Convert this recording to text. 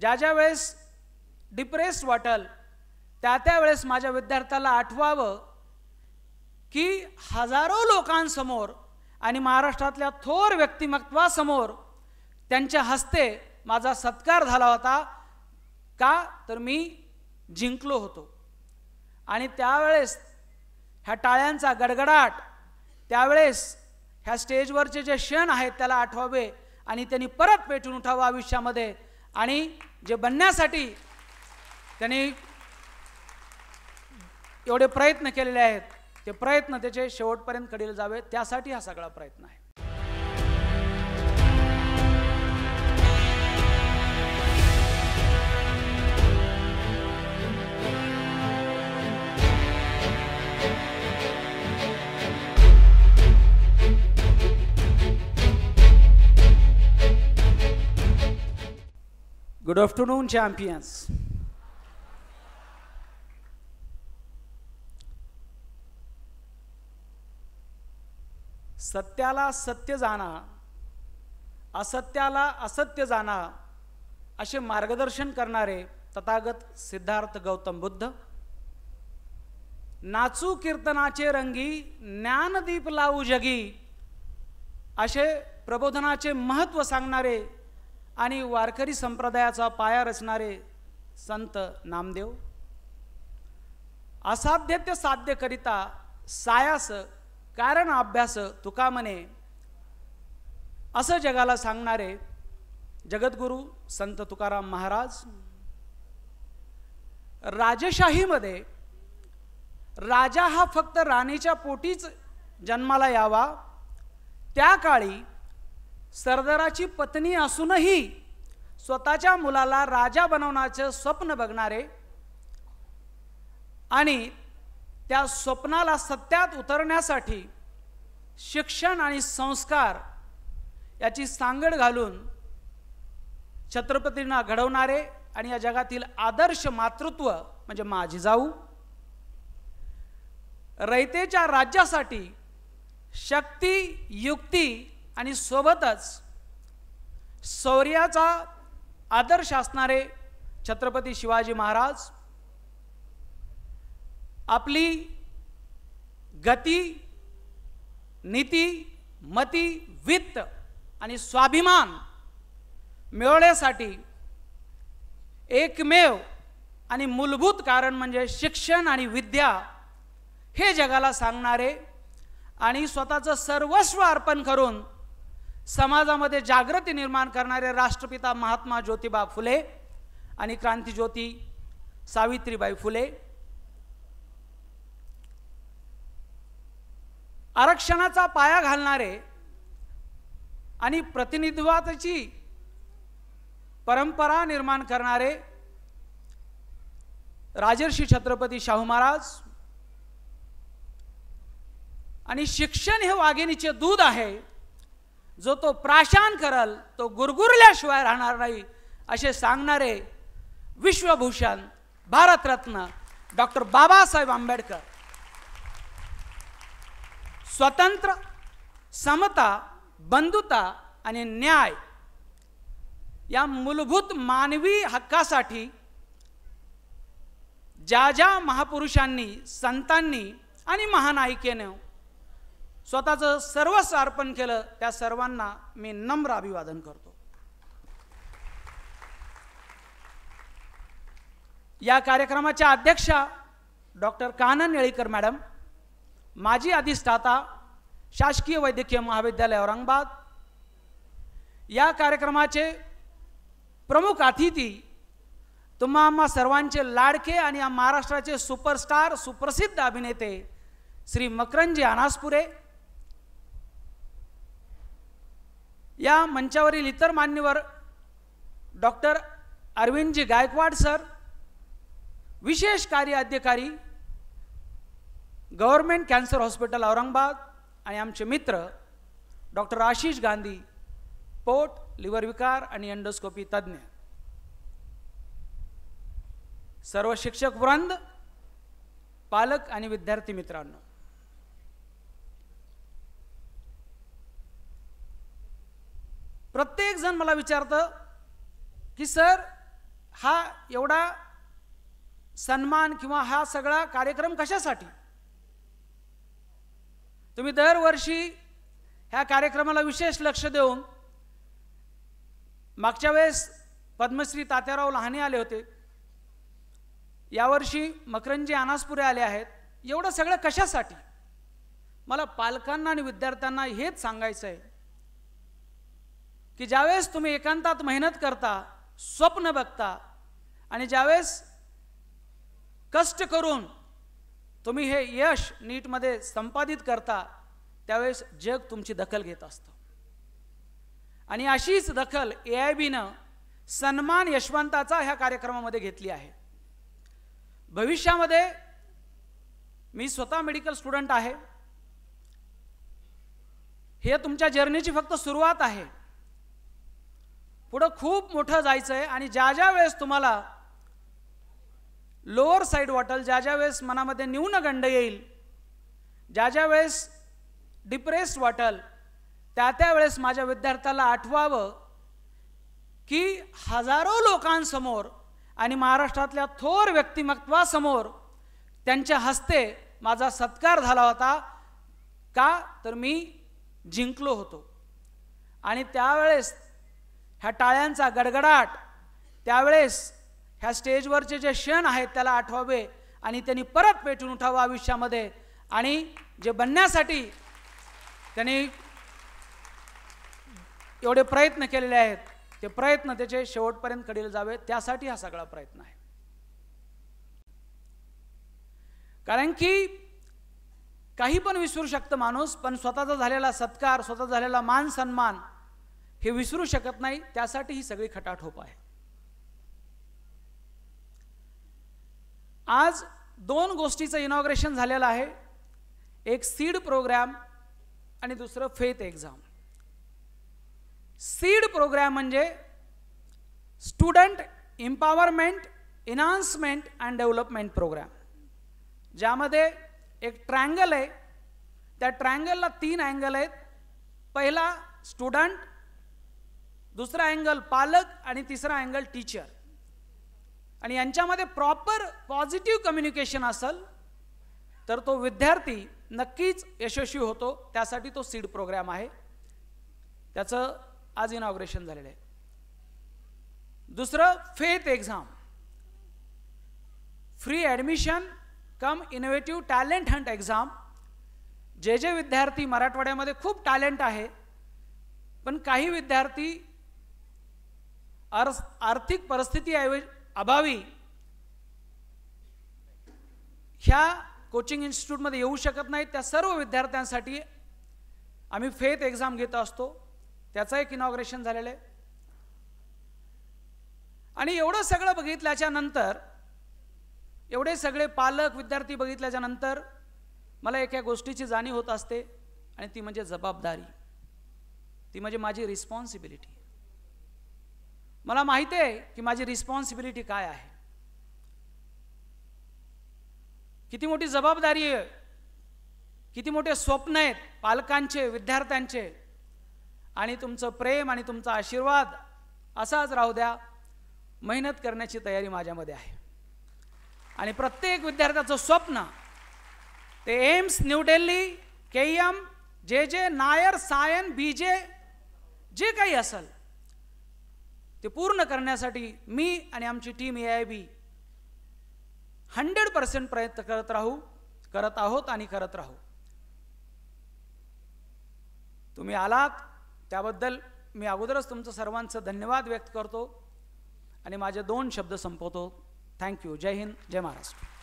ज्या ज्या वेळेस डिप्रेस वाटल त्या त्यावेळेस माझ्या विद्यार्थ्याला आठवावं की हजारो लोकांसमोर आणि महाराष्ट्रातल्या थोर व्यक्तिमत्वासमोर त्यांच्या हस्ते माझा सत्कार झाला होता का तर मी जिंकलो होतो आणि त्यावेळेस ह्या टाळ्यांचा गडगडाट त्यावेळेस ह्या स्टेजवरचे जे क्षण आहेत त्याला आठवावे आणि त्यांनी परत पेटून उठावं आयुष्यामध्ये आणि जे बनण्यासाठी त्यांनी एवढे प्रयत्न केलेले आहेत ते प्रयत्न त्याचे शेवटपर्यंत कडील जावे त्यासाठी हा सगळा प्रयत्न आहे Good afternoon, champions. सत्याला सत्य जाना असत्याला असत्य जाना असे मार्गदर्शन करणारे तथागत सिद्धार्थ गौतम बुद्ध नाचू कीर्तनाचे रंगी ज्ञानदीप लावू जगी असे प्रबोधनाचे महत्व सांगणारे आणि वारकरी संप्रदायाचा पाया रचणारे संत नामदेव असाध्यत्य करिता सायास कारण अभ्यास तुका म्हणे असं जगाला सांगणारे जगद्गुरू संत तुकाराम महाराज राजशाहीमध्ये राजा हा फक्त राणीच्या पोटीच जन्माला यावा त्या काळी सरदाराची पत्नी असूनही स्वतःच्या मुलाला राजा बनवण्याचं स्वप्न बघणारे आणि त्या स्वप्नाला सत्यात उतरण्यासाठी शिक्षण आणि संस्कार याची सांगड घालून छत्रपतींना घडवणारे आणि या जगातील आदर्श मातृत्व म्हणजे माझी जाऊ रयतेच्या राज्यासाठी शक्ती युक्ती आणि सोबतच शौर्याचा आदर्श असणारे छत्रपती शिवाजी महाराज आपली गती नीती मती वित्त आणि स्वाभिमान मिळवण्यासाठी एकमेव आणि मूलभूत कारण म्हणजे शिक्षण आणि विद्या हे जगाला सांगणारे आणि स्वतःचं सर्वस्व अर्पण करून समाजामध्ये जागृती निर्माण करणारे राष्ट्रपिता महात्मा ज्योतिबा फुले आणि क्रांतीज्योती सावित्रीबाई फुले आरक्षणाचा पाया घालणारे आणि प्रतिनिधित्वाची परंपरा निर्माण करणारे राजर्षी छत्रपती शाहू महाराज आणि शिक्षण हे वाघिणीचे दूध आहे जो तो प्राशान करल तो गुरगुरल्याशिवाय राहणार नाही असे सांगणारे विश्वभूषण भारतरत्न डॉक्टर बाबासाहेब आंबेडकर स्वतंत्र समता बंधुता आणि न्याय या मूलभूत मानवी हक्कासाठी ज्या ज्या महापुरुषांनी संतांनी आणि महानायिकेनं स्वतःचं सर्वस्व अर्पण केलं त्या सर्वांना मी नम्र अभिवादन करतो या कार्यक्रमाच्या अध्यक्षा डॉक्टर कानन येळीकर मॅडम माजी अधिष्ठाता शासकीय वैद्यकीय महाविद्यालय औरंगाबाद या कार्यक्रमाचे प्रमुख अतिथी तुम्हा आम्हा सर्वांचे लाडके आणि महाराष्ट्राचे सुपरस्टार सुप्रसिद्ध अभिनेते श्री मकरंजी अनासपुरे या मंचावरील इतर मान्यवर डॉक्टर अरविंदजी गायकवाड सर विशेष कार्य अधिकारी गव्हर्मेंट कॅन्सर हॉस्पिटल औरंगाबाद आणि आमचे मित्र डॉक्टर आशिष गांधी पोट लिवर विकार आणि एंडोस्कोपी तज्ज्ञ सर्व शिक्षक वृंद पालक आणि विद्यार्थी मित्रांनो प्रत्येकजण मला विचारतं की सर हा एवढा सन्मान किंवा हा सगळा कार्यक्रम कशासाठी तुम्ही दरवर्षी ह्या कार्यक्रमाला विशेष लक्ष देऊन मागच्या वेळेस पद्मश्री तात्याराव लहाने आले होते यावर्षी मकरंजी अनासपुरे आले आहेत एवढं सगळं कशासाठी मला पालकांना आणि विद्यार्थ्यांना हेच सांगायचं आहे की ज्यावेळेस तुम्ही एकांतात मेहनत करता स्वप्न बघता आणि ज्यावेळेस कष्ट करून तुम्ही हे यश नीटमध्ये संपादित करता त्यावेळेस जग तुमची दखल घेत असतं आणि अशीच दखल ए आय बीनं सन्मान यशवंताचा ह्या कार्यक्रमामध्ये घेतली आहे भविष्यामध्ये मी स्वतः मेडिकल स्टुडंट आहे हे तुमच्या जर्नीची फक्त सुरुवात आहे पुढं खूप मोठं जायचं आहे आणि ज्या ज्या वेळेस तुम्हाला लोअर साईड वाटेल ज्या ज्या वेळेस मनामध्ये न्यूनगंड येईल ज्या ज्या वेळेस डिप्रेस्ड वाटेल त्या त्या वेळेस माझ्या विद्यार्थ्याला आठवावं की हजारो लोकांसमोर आणि महाराष्ट्रातल्या थोर व्यक्तिमत्वासमोर त्यांच्या हस्ते माझा सत्कार झाला होता का तर मी जिंकलो होतो आणि त्यावेळेस ह्या टाळ्यांचा गडगडाट त्यावेळेस ह्या स्टेजवरचे जे क्षण आहेत त्याला आठवावे आणि त्यांनी परत पेटून उठावं आयुष्यामध्ये आणि जे बनण्यासाठी त्यांनी एवढे प्रयत्न केलेले आहेत ते प्रयत्न त्याचे शेवटपर्यंत कडील जावे त्यासाठी हा सगळा प्रयत्न आहे कारण की काही पण विसरू शकतं माणूस पण स्वतःचा झालेला सत्कार स्वतः झालेला मान सन्मान हे विसरू शकत नाही त्यासाठी ही सगळी खटाठोप आहे आज दोन गोष्टीचं इनॉग्रेशन झालेलं आहे एक सीड प्रोग्राम आणि दुसरं फेथ एक्झाम सीड प्रोग्राम म्हणजे student empowerment enhancement and development program ज्यामध्ये एक ट्रँगल आहे त्या ट्रँगलला तीन अँगल आहेत पहिला स्टुडंट दुसरा अँगल पालक आणि तिसरा अँगल टीचर आणि यांच्यामध्ये प्रॉपर पॉझिटिव्ह कम्युनिकेशन असेल तर तो विद्यार्थी नक्कीच यशस्वी होतो त्यासाठी तो सीड प्रोग्राम आहे त्याचं आज इनॉग्रेशन झालेलं आहे दुसरं faith exam free admission cum innovative talent hunt exam जे जे विद्यार्थी मराठवाड्यामध्ये खूप टॅलेंट आहे पण काही विद्यार्थी आर्थिक परिस्थिती अभावी ह्या कोचिंग इन्स्टिट्यूटमध्ये येऊ शकत नाहीत त्या सर्व विद्यार्थ्यांसाठी आम्ही फेथ एक्झाम घेत असतो त्याचं एक इनॉग्रेशन झालेलं आहे आणि एवढं सगळं बघितल्याच्या नंतर एवढे सगळे पालक विद्यार्थी बघितल्याच्या नंतर मला एका गोष्टीची जाणीव होत असते आणि ती म्हणजे जबाबदारी ती म्हणजे माझी रिस्पॉन्सिबिलिटी मला माहिती आहे की माझी रिस्पॉन्सिबिलिटी काय आहे किती मोठी जबाबदारी आहे किती मोठे स्वप्न आहेत पालकांचे विद्यार्थ्यांचे आणि तुमचं प्रेम आणि तुमचा आशीर्वाद असाच राहू द्या मेहनत करण्याची तयारी माझ्यामध्ये आहे आणि प्रत्येक विद्यार्थ्याचं स्वप्न ते AIIMS new Delhi K M J J Nair Sion B J जे काही असेल ते पूर्ण करण्यासाठी मी आणि आमची team A I B hundred percent प्रयत्न करत राहू करत आहोत आणि करत राहू तुम्ही आलात त्याबद्दल मी अगोदरच तुमचं सर्वांचं धन्यवाद व्यक्त करतो आणि माझे दोन शब्द संपवतो थँक्यू जय हिंद जय महाराष्ट्र